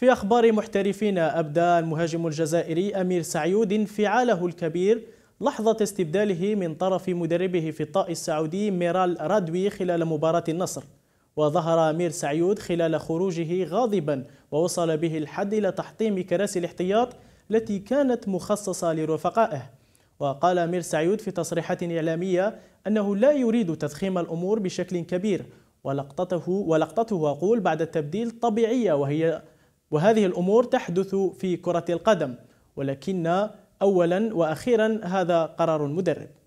في أخبار محترفين أبدى المهاجم الجزائري أمير سعيود انفعاله الكبير لحظة استبداله من طرف مدربه في الطائي السعودي ميرال رادوي خلال مباراة النصر وظهر أمير سعيود خلال خروجه غاضبا ووصل به الحد إلى تحطيم كراسي الاحتياط التي كانت مخصصة لرفقائه وقال أمير سعيود في تصريحات إعلامية أنه لا يريد تضخيم الأمور بشكل كبير ولقطته ولقطته أقول بعد التبديل طبيعية وهي وهذه الأمور تحدث في كرة القدم ولكن أولا وأخيرا هذا قرار المدرب